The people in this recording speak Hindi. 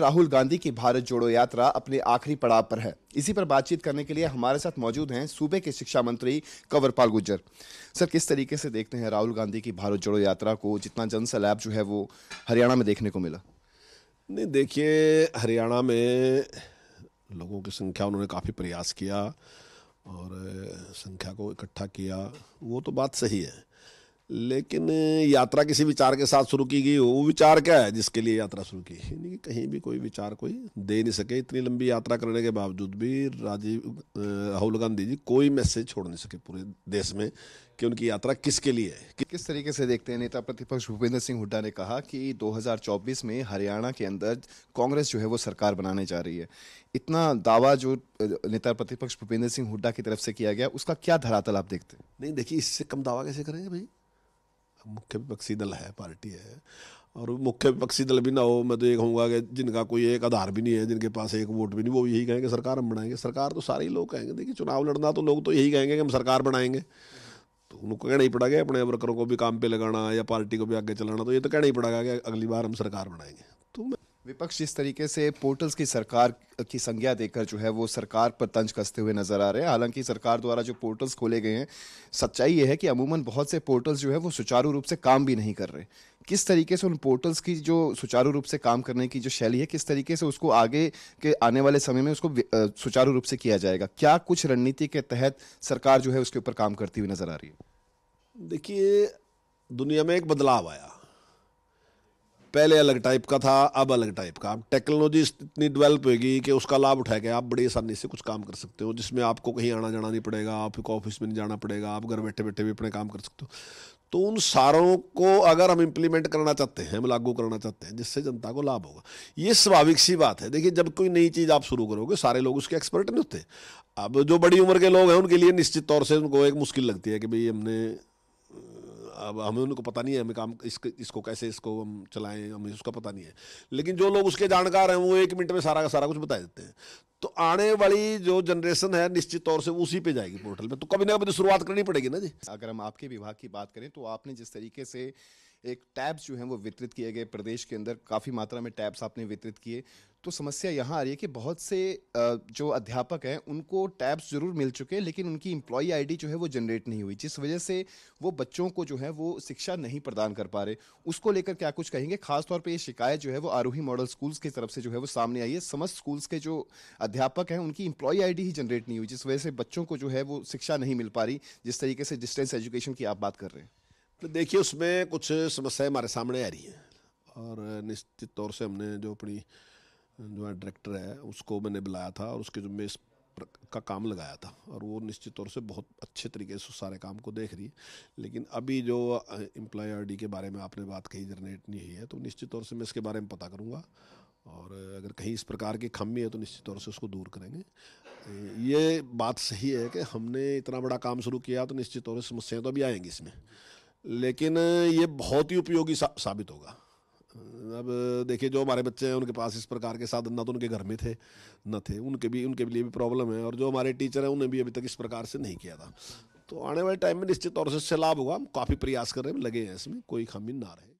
राहुल गांधी की भारत जोड़ो यात्रा अपने आखिरी पड़ाव पर है इसी पर बातचीत करने के लिए हमारे साथ मौजूद हैं सूबे के शिक्षा मंत्री कंवरपाल गुजर सर किस तरीके से देखते हैं राहुल गांधी की भारत जोड़ो यात्रा को जितना जन सैलाब जो है वो हरियाणा में देखने को मिला नहीं देखिए हरियाणा में लोगों की संख्या उन्होंने काफ़ी प्रयास किया और संख्या को इकट्ठा किया वो तो बात सही है लेकिन यात्रा किसी विचार के साथ शुरू की गई वो विचार क्या है जिसके लिए यात्रा शुरू की यानी कि कहीं भी कोई विचार कोई दे नहीं सके इतनी लंबी यात्रा करने के बावजूद भी राजीव राहुल गांधी जी कोई मैसेज छोड़ नहीं सके पूरे देश में कि उनकी यात्रा किसके लिए है कि... किस तरीके से देखते हैं नेता प्रतिपक्ष भूपेंद्र सिंह हुड्डा ने कहा कि 2024 में हरियाणा के अंदर कांग्रेस जो है वो सरकार बनाने जा रही है इतना दावा जो नेता प्रतिपक्ष भूपेंद्र सिंह हुड्डा की तरफ से किया गया उसका क्या धरातल आप देखते हैं नहीं देखिए इससे कम दावा कैसे करेंगे भाई मुख्य विपक्षी दल है पार्टी है और मुख्य विपक्षी दल भी ना हो मैं तो ये कहूँगा कि जिनका कोई एक आधार भी नहीं है जिनके पास एक वोट भी नहीं वो यही कहेंगे सरकार हम बनाएंगे सरकार तो सारे ही लोग कहेंगे देखिए चुनाव लड़ना तो लोग तो यही कहेंगे कि हम सरकार बनाएंगे तो उनको कहना ही पड़ेगा अपने वर्करों को भी काम पे लगाना या पार्टी को भी आगे चलाना तो ये तो कहना ही पड़ेगा कि अगली बार हम सरकार बनाएंगे विपक्ष जिस तरीके से पोर्टल्स की सरकार की संज्ञा देकर जो है वो सरकार पर तंज कसते हुए नजर आ रहे हैं हालांकि सरकार द्वारा जो पोर्टल्स खोले गए हैं सच्चाई ये है कि अमूमन बहुत से पोर्टल्स जो है वो सुचारू रूप से काम भी नहीं कर रहे किस तरीके से उन पोर्टल्स की जो सुचारू रूप से काम करने की जो शैली है किस तरीके से उसको आगे के आने वाले समय में उसको सुचारू रूप से किया जाएगा क्या कुछ रणनीति के तहत सरकार जो है उसके ऊपर काम करती हुई नजर आ रही है देखिए दुनिया में एक बदलाव आया पहले अलग टाइप का था अब अलग टाइप का अब टेक्नोलॉजी इतनी डेवलप होगी कि उसका लाभ उठा के आप बड़ी आसानी से कुछ काम कर सकते हो जिसमें आपको कहीं आना जाना नहीं पड़ेगा आपको ऑफिस में नहीं जाना पड़ेगा आप घर बैठे बैठे भी अपने काम कर सकते हो तो उन सारों को अगर हम इम्प्लीमेंट करना चाहते हैं हम लागू करना चाहते हैं जिससे जनता को लाभ होगा ये स्वाभाविक सी बात है देखिए जब कोई नई चीज़ आप शुरू करोगे सारे लोग उसके एक्सपर्ट नहीं होते अब जो बड़ी उम्र के लोग हैं उनके लिए निश्चित तौर से उनको एक मुश्किल लगती है कि भाई हमने अब हमें उनको पता नहीं है हमें काम इसको इसको कैसे इसको हम चलाएं हमें उसका पता नहीं है लेकिन जो लोग उसके जानकार हैं वो एक मिनट में सारा का सारा कुछ बता देते हैं तो आने वाली जो जनरेशन है निश्चित तौर से उसी पे जाएगी पोर्टल पे तो कभी ना कभी तो शुरुआत करनी पड़ेगी ना जी अगर हम आपके विभाग की बात करें तो आपने जिस तरीके से एक टैब्स जो हैं वो वितरित किए गए प्रदेश के अंदर काफ़ी मात्रा में टैब्स आपने वितरित किए तो समस्या यहाँ आ रही है कि बहुत से जो अध्यापक हैं उनको टैब्स ज़रूर मिल चुके हैं लेकिन उनकी इम्प्लॉई आईडी जो है वो जनरेट नहीं हुई जिस वजह से वो बच्चों को जो है वो शिक्षा नहीं प्रदान कर पा रहे उसको लेकर क्या कुछ कहेंगे खासतौर पर ये शिकायत जो है वो आरोही मॉडल स्कूल्स की तरफ से जो है वो सामने आई है समस्त स्कूल्स के जो अध्यापक हैं उनकी इम्प्लॉई आई ही जनरेट नहीं हुई जिस वजह से बच्चों को जो है वो शिक्षा नहीं मिल पा रही जिस तरीके से डिस्टेंस एजुकेशन की आप बात कर रहे हैं तो देखिए उसमें कुछ समस्याएं हमारे सामने आ रही हैं और निश्चित तौर से हमने जो अपनी जो है डायरेक्टर है उसको मैंने बुलाया था और उसके जुम्मे इस का काम लगाया था और वो निश्चित तौर से बहुत अच्छे तरीके से सारे काम को देख रही है लेकिन अभी जो एम्प्लॉय आर के बारे में आपने बात कही जनरेट नहीं हुई है तो निश्चित तौर से मैं इसके बारे में पता करूँगा और अगर कहीं इस प्रकार की खमी है तो निश्चित तौर से उसको दूर करेंगे ये बात सही है कि हमने इतना बड़ा काम शुरू किया तो निश्चित तौर से समस्याएं तो अभी आएंगी इसमें लेकिन ये बहुत ही उपयोगी सा, साबित होगा अब देखिए जो हमारे बच्चे हैं उनके पास इस प्रकार के साधन ना तो उनके घर में थे न थे उनके भी उनके लिए भी प्रॉब्लम है और जो हमारे टीचर हैं उन्हें भी अभी तक इस प्रकार से नहीं किया था तो आने वाले टाइम में निश्चित तौर से इससे लाभ होगा हम काफ़ी प्रयास कर रहे हैं लगे हैं इसमें कोई खामी ना रहे